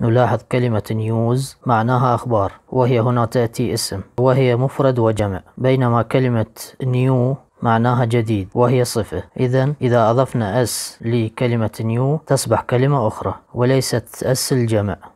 نلاحظ كلمة نيوز معناها أخبار وهي هنا تأتي اسم وهي مفرد وجمع بينما كلمة نيو معناها جديد وهي صفة إذا إذا أضفنا اس لكلمة نيو تصبح كلمة أخرى وليست اس الجمع